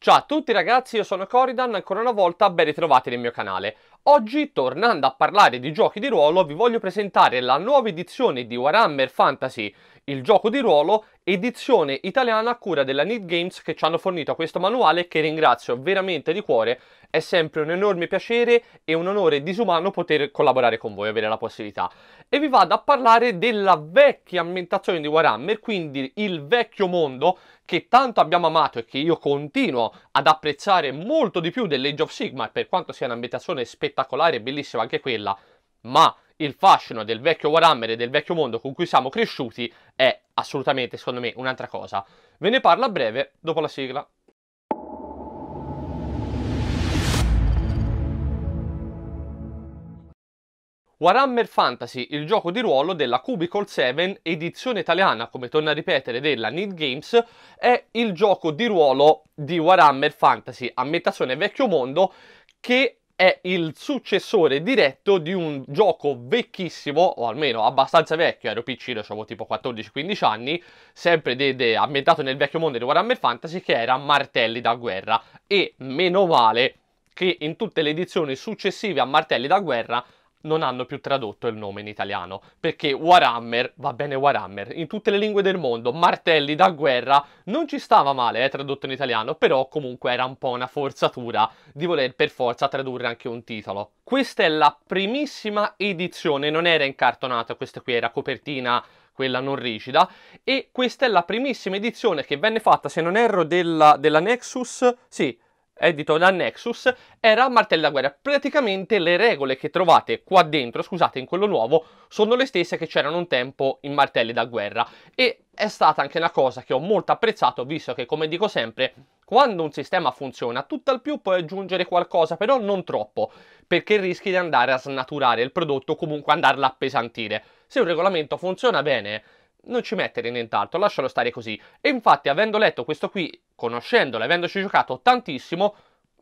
Ciao a tutti ragazzi, io sono Coridan, ancora una volta ben ritrovati nel mio canale. Oggi, tornando a parlare di giochi di ruolo, vi voglio presentare la nuova edizione di Warhammer Fantasy, il gioco di ruolo, edizione italiana a cura della Need Games che ci hanno fornito questo manuale che ringrazio veramente di cuore, è sempre un enorme piacere e un onore disumano poter collaborare con voi, avere la possibilità. E vi vado a parlare della vecchia ambientazione di Warhammer, quindi il vecchio mondo che tanto abbiamo amato e che io continuo ad apprezzare molto di più dell'Age of Sigma, per quanto sia un'ambientazione spettacolare e bellissima anche quella, ma il fascino del vecchio Warhammer e del vecchio mondo con cui siamo cresciuti è assolutamente, secondo me, un'altra cosa. Ve ne parlo a breve dopo la sigla. Warhammer Fantasy, il gioco di ruolo della Cubicle 7, edizione italiana, come torna a ripetere, della Need Games, è il gioco di ruolo di Warhammer Fantasy, ambientazione vecchio mondo, che è il successore diretto di un gioco vecchissimo, o almeno abbastanza vecchio, ero piccino, avevo tipo 14-15 anni, sempre de, de, ambientato nel vecchio mondo di Warhammer Fantasy, che era Martelli da guerra. E meno male che in tutte le edizioni successive a Martelli da guerra non hanno più tradotto il nome in italiano, perché Warhammer, va bene Warhammer, in tutte le lingue del mondo, martelli da guerra, non ci stava male eh, tradotto in italiano, però comunque era un po' una forzatura di voler per forza tradurre anche un titolo. Questa è la primissima edizione, non era incartonata, questa qui era copertina quella non rigida, e questa è la primissima edizione che venne fatta, se non erro, della, della Nexus, sì, edito da Nexus, era Martello da guerra. Praticamente le regole che trovate qua dentro, scusate, in quello nuovo, sono le stesse che c'erano un tempo in Martelli da guerra. E è stata anche una cosa che ho molto apprezzato, visto che, come dico sempre, quando un sistema funziona, tutt'al più puoi aggiungere qualcosa, però non troppo, perché rischi di andare a snaturare il prodotto o comunque andarla a appesantire. Se un regolamento funziona bene non ci mettere nient'altro, lascialo stare così. E infatti, avendo letto questo qui, conoscendolo, avendoci giocato tantissimo,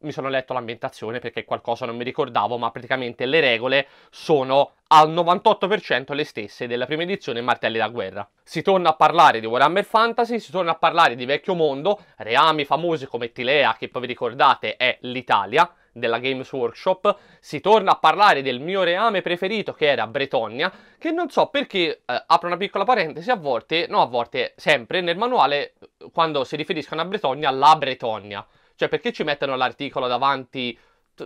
mi sono letto l'ambientazione perché qualcosa non mi ricordavo, ma praticamente le regole sono al 98% le stesse della prima edizione Martelli da guerra. Si torna a parlare di Warhammer Fantasy, si torna a parlare di vecchio mondo, reami famosi come Tilea, che poi vi ricordate è l'Italia, della Games Workshop, si torna a parlare del mio reame preferito che era Bretonia, che non so perché, eh, apro una piccola parentesi, a volte, no a volte, sempre nel manuale eh, quando si riferiscono a Bretonia, la Bretonia, cioè perché ci mettono l'articolo davanti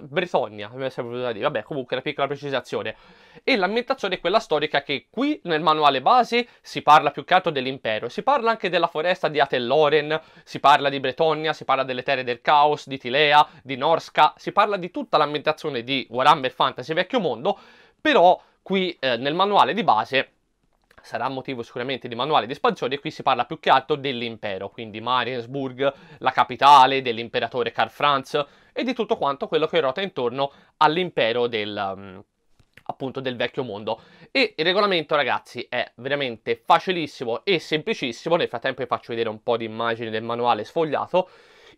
Bretonia, mi è voluto dire, vabbè comunque una piccola precisazione. E l'ambientazione è quella storica che qui nel manuale base si parla più che altro dell'impero, si parla anche della foresta di Atelloren, si parla di Bretonia, si parla delle terre del caos, di Tilea, di Norska, si parla di tutta l'ambientazione di Warhammer Fantasy Vecchio Mondo, però qui eh, nel manuale di base sarà motivo sicuramente di manuale di espansione, qui si parla più che altro dell'impero, quindi Mariensburg, la capitale dell'imperatore Karl Franz e di tutto quanto quello che ruota intorno all'impero del... Mm, appunto del vecchio mondo e il regolamento ragazzi è veramente facilissimo e semplicissimo nel frattempo vi faccio vedere un po' di immagini del manuale sfogliato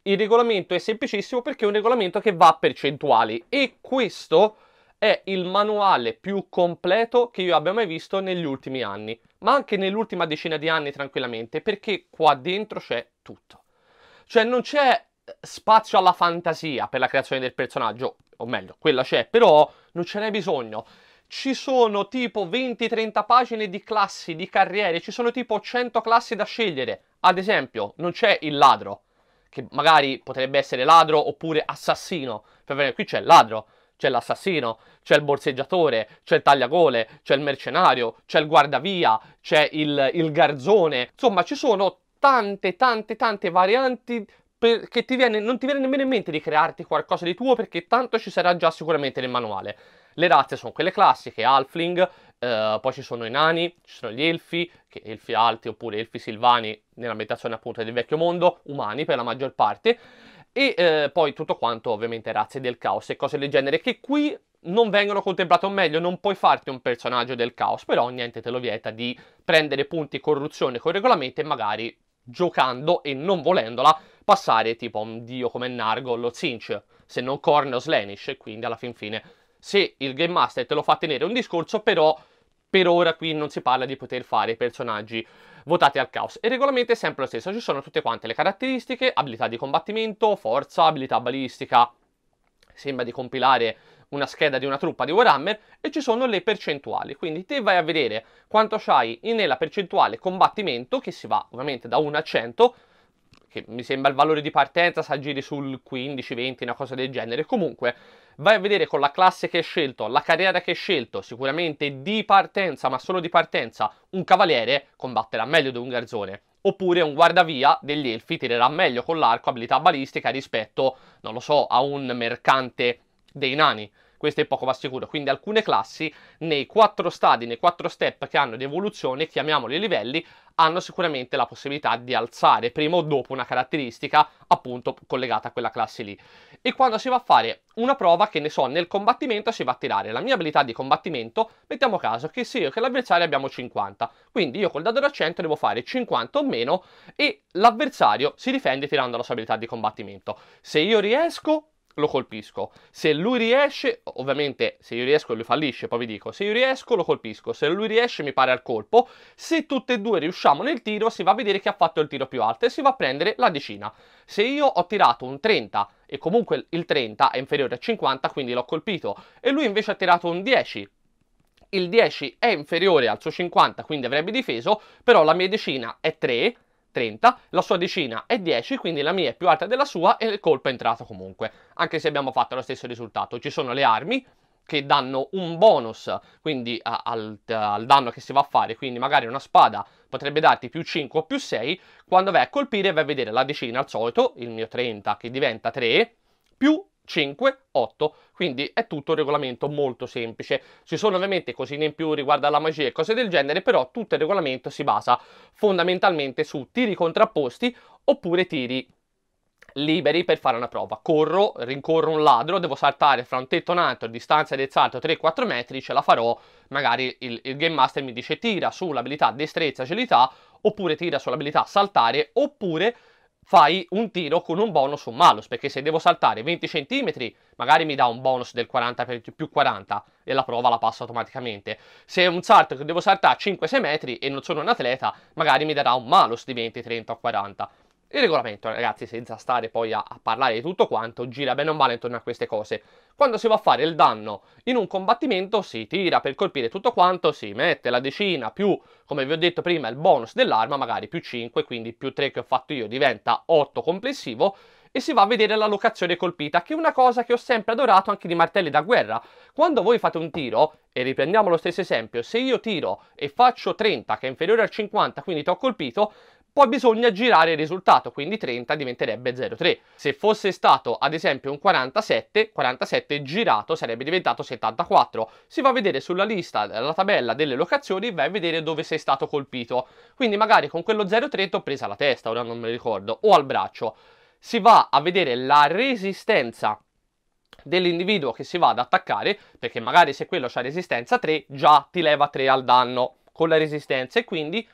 il regolamento è semplicissimo perché è un regolamento che va a percentuali e questo è il manuale più completo che io abbia mai visto negli ultimi anni, ma anche nell'ultima decina di anni tranquillamente, perché qua dentro c'è tutto. Cioè non c'è eh, spazio alla fantasia per la creazione del personaggio, o meglio, quella c'è, però non ce n'è bisogno. Ci sono tipo 20-30 pagine di classi, di carriere, ci sono tipo 100 classi da scegliere. Ad esempio, non c'è il ladro, che magari potrebbe essere ladro oppure assassino. qui c'è il ladro c'è l'assassino, c'è il borseggiatore, c'è il tagliagole, c'è il mercenario, c'è il guardavia, c'è il, il garzone. Insomma, ci sono tante, tante, tante varianti che ti viene, non ti viene nemmeno in mente di crearti qualcosa di tuo perché tanto ci sarà già sicuramente nel manuale. Le razze sono quelle classiche, Halfling, eh, poi ci sono i nani, ci sono gli elfi, elfi alti oppure elfi silvani nella ambientazione appunto del vecchio mondo, umani per la maggior parte e eh, poi tutto quanto ovviamente razze del caos e cose del genere che qui non vengono contemplate o meglio non puoi farti un personaggio del caos però niente te lo vieta di prendere punti corruzione con regolamenti e magari giocando e non volendola passare tipo un dio come Nargol o Zinch se non Korn o Slanish quindi alla fin fine se il Game Master te lo fa tenere un discorso però per ora qui non si parla di poter fare personaggi votati al caos. E il regolamento è sempre lo stesso, ci sono tutte quante le caratteristiche, abilità di combattimento, forza, abilità balistica, sembra di compilare una scheda di una truppa di Warhammer e ci sono le percentuali, quindi te vai a vedere quanto hai nella percentuale combattimento che si va ovviamente da 1 a 100 che mi sembra il valore di partenza si giri sul 15-20, una cosa del genere. Comunque vai a vedere con la classe che hai scelto, la carriera che hai scelto, sicuramente di partenza, ma solo di partenza, un cavaliere combatterà meglio di un garzone. Oppure un guardavia degli elfi tirerà meglio con l'arco abilità balistica rispetto, non lo so, a un mercante dei nani questo è poco ma sicuro. Quindi alcune classi nei quattro stadi, nei quattro step che hanno di evoluzione, chiamiamoli livelli, hanno sicuramente la possibilità di alzare prima o dopo una caratteristica appunto collegata a quella classe lì. E quando si va a fare una prova che ne so, nel combattimento si va a tirare la mia abilità di combattimento, mettiamo caso che sia io che l'avversario abbiamo 50, quindi io col dado d'accento devo fare 50 o meno e l'avversario si difende tirando la sua abilità di combattimento. Se io riesco lo colpisco. Se lui riesce, ovviamente se io riesco lui fallisce, poi vi dico, se io riesco lo colpisco, se lui riesce mi pare al colpo, se tutte e due riusciamo nel tiro si va a vedere chi ha fatto il tiro più alto e si va a prendere la decina. Se io ho tirato un 30 e comunque il 30 è inferiore a 50 quindi l'ho colpito e lui invece ha tirato un 10, il 10 è inferiore al suo 50 quindi avrebbe difeso, però la mia decina è 3 30, la sua decina è 10, quindi la mia è più alta della sua e il colpo è entrato comunque, anche se abbiamo fatto lo stesso risultato. Ci sono le armi che danno un bonus, quindi al, al, danno che si va a fare, quindi magari una spada potrebbe darti più 5 o più 6, quando vai a colpire vai a vedere la decina al solito, il mio 30 che diventa 3, più 5, 8, quindi è tutto un regolamento molto semplice. Ci sono ovviamente cosine in più riguardo alla magia e cose del genere, però tutto il regolamento si basa fondamentalmente su tiri contrapposti oppure tiri liberi per fare una prova. Corro, rincorro un ladro, devo saltare fra un tetto e un altro, distanza del salto 3-4 metri, ce la farò, magari il, il Game Master mi dice tira sull'abilità destrezza, agilità, oppure tira sull'abilità saltare, oppure fai un tiro con un bonus un malus, perché se devo saltare 20 cm, magari mi dà un bonus del 40 più 40 e la prova la passo automaticamente. Se è un salto che devo saltare 5-6 metri e non sono un atleta, magari mi darà un malus di 20, 30 o 40. Il regolamento, ragazzi, senza stare poi a, a, parlare di tutto quanto, gira bene o male intorno a queste cose. Quando si va a fare il danno in un combattimento, si tira per colpire tutto quanto, si mette la decina più, come vi ho detto prima, il bonus dell'arma, magari più 5, quindi più 3 che ho fatto io diventa 8 complessivo, e si va a vedere la locazione colpita, che è una cosa che ho sempre adorato anche di martelli da guerra. Quando voi fate un tiro, e riprendiamo lo stesso esempio, se io tiro e faccio 30 che è inferiore al 50, quindi ti ho colpito, poi bisogna girare il risultato, quindi 30 diventerebbe 0,3. Se fosse stato ad esempio un 47, 47 girato sarebbe diventato 74. Si va a vedere sulla lista, la tabella delle locazioni, vai a vedere dove sei stato colpito. Quindi magari con quello 0,3 ti ho preso la testa, ora non me lo ricordo, o al braccio. Si va a vedere la resistenza dell'individuo che si va ad attaccare, perché magari se quello ha resistenza 3, già ti leva 3 al danno con la resistenza e quindi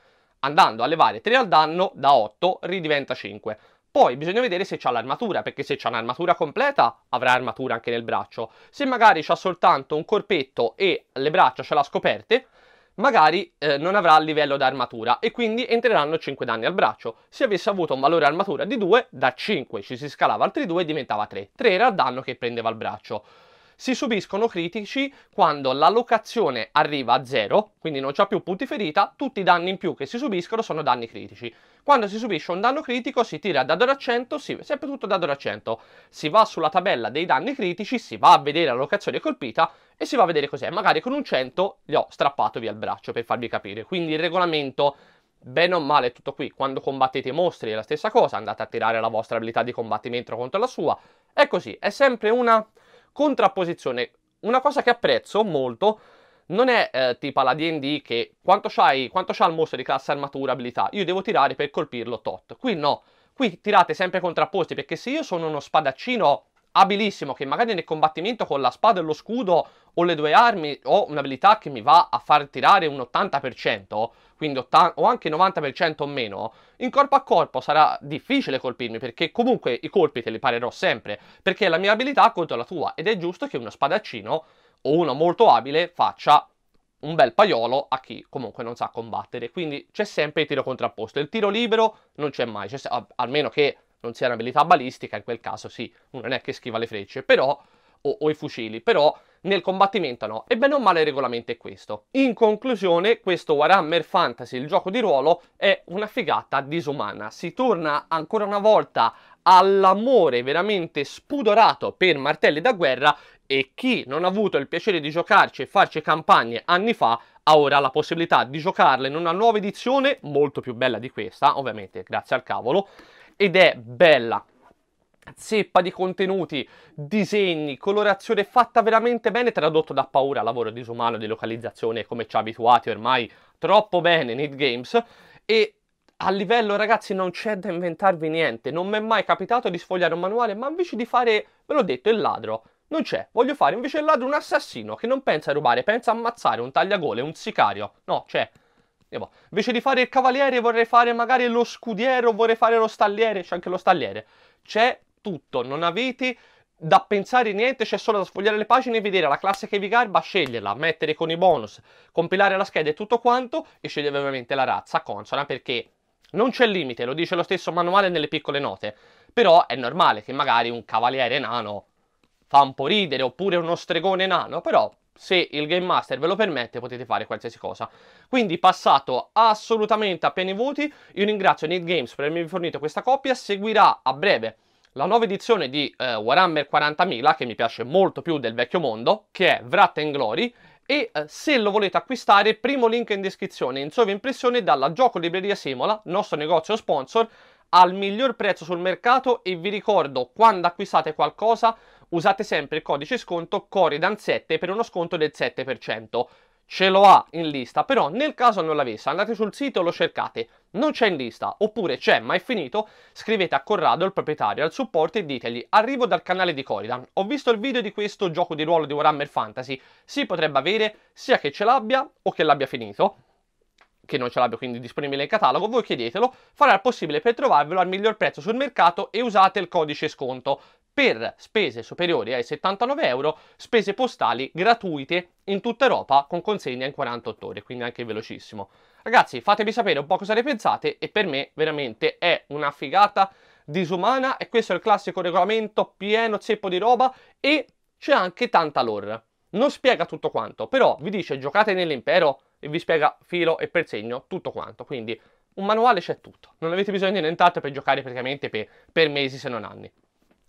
andando a levare 3 al danno, da 8 ridiventa 5. Poi bisogna vedere se c'ha l'armatura, perché se c'ha un'armatura completa avrà armatura anche nel braccio. Se magari c'ha soltanto un corpetto e le braccia ce l'ha scoperte, magari eh, non avrà il livello d'armatura e quindi entreranno 5 danni al braccio. Se avesse avuto un valore armatura di 2, da 5 ci si scalava altri 2 e diventava 3. 3 era il danno che prendeva al braccio si subiscono critici quando la locazione arriva a zero, quindi non c'è più punti ferita, tutti i danni in più che si subiscono sono danni critici. Quando si subisce un danno critico si tira da a 100, si, sempre tutto da a 100, si va sulla tabella dei danni critici, si va a vedere la locazione colpita e si va a vedere cos'è. Magari con un 100 gli ho strappato via il braccio per farvi capire. Quindi il regolamento bene o male è tutto qui. Quando combattete i mostri è la stessa cosa, andate a tirare la vostra abilità di combattimento contro la sua. È così, è sempre una contrapposizione. Una cosa che apprezzo molto non è eh, tipo la D&D che quanto, c'hai, quanto c'ha il mostro di classe armatura, abilità, io devo tirare per colpirlo tot. Qui no, qui tirate sempre contrapposti perché se io sono uno spadaccino abilissimo che magari nel combattimento con la spada e lo scudo o le due armi ho un'abilità che mi va a far tirare un 80%, quindi o anche 90% o meno, in corpo a corpo sarà difficile colpirmi perché comunque i colpi te li parerò sempre, perché è la mia abilità contro la tua ed è giusto che uno spadaccino o uno molto abile faccia un bel paiolo a chi comunque non sa combattere, quindi c'è sempre il tiro contrapposto, il tiro libero non c'è mai, almeno che non sia un'abilità balistica, in quel caso sì, uno non è che schiva le frecce, però, o, o i fucili, però nel combattimento no. E bene o male il regolamento è questo. In conclusione, questo Warhammer Fantasy, il gioco di ruolo, è una figata disumana. Si torna ancora una volta all'amore veramente spudorato per martelli da guerra e chi non ha avuto il piacere di giocarci e farci campagne anni fa ha ora la possibilità di giocarla in una nuova edizione molto più bella di questa, ovviamente grazie al cavolo, ed è bella, zeppa di contenuti, disegni, colorazione fatta veramente bene, tradotto da paura, lavoro disumano di localizzazione come ci ha abituati ormai troppo bene Need Games e a livello ragazzi non c'è da inventarvi niente, non mi è mai capitato di sfogliare un manuale, ma invece di fare, ve l'ho detto, il ladro, non c'è, voglio fare invece il ladro un assassino che non pensa a rubare, pensa a ammazzare un tagliagole, un sicario, no c'è. Boh. Invece di fare il cavaliere vorrei fare magari lo scudiero, vorrei fare lo stalliere, c'è anche lo stalliere. C'è tutto, non avete da pensare niente, c'è solo da sfogliare le pagine e vedere la classe che vi garba, sceglierla, mettere con i bonus, compilare la scheda e tutto quanto e scegliere ovviamente la razza consona perché non c'è limite, lo dice lo stesso manuale nelle piccole note, però è normale che magari un cavaliere nano fa un po' ridere oppure uno stregone nano, però se il Game Master ve lo permette potete fare qualsiasi cosa. Quindi passato assolutamente a pieni voti, io ringrazio Need Games per avermi fornito questa coppia, seguirà a breve la nuova edizione di eh, Warhammer 40.000, che mi piace molto più del vecchio mondo, che è Wrath and Glory, e eh, se lo volete acquistare, primo link in descrizione, in sovraimpressione dalla Gioco Libreria Semola, nostro negozio sponsor, al miglior prezzo sul mercato e vi ricordo, quando acquistate qualcosa, usate sempre il codice sconto Coridan7 per uno sconto del 7%. Ce lo ha in lista, però nel caso non l'avesse, andate sul sito e lo cercate non c'è in lista, oppure c'è ma è finito, scrivete a Corrado, il proprietario, al supporto e ditegli arrivo dal canale di Corridan, ho visto il video di questo gioco di ruolo di Warhammer Fantasy, si potrebbe avere sia che ce l'abbia o che l'abbia finito, che non ce l'abbia quindi disponibile in catalogo, voi chiedetelo, farà il possibile per trovarvelo al miglior prezzo sul mercato e usate il codice sconto per spese superiori ai 79 euro, spese postali gratuite in tutta Europa con consegna in 48 ore, quindi anche velocissimo. Ragazzi, fatemi sapere un po' cosa ne pensate e per me veramente è una figata disumana e questo è il classico regolamento pieno zeppo di roba e c'è anche tanta lore. Non spiega tutto quanto, però vi dice giocate nell'impero e vi spiega filo e per segno tutto quanto, quindi un manuale c'è tutto. Non avete bisogno di nient'altro per giocare praticamente per, per mesi se non anni.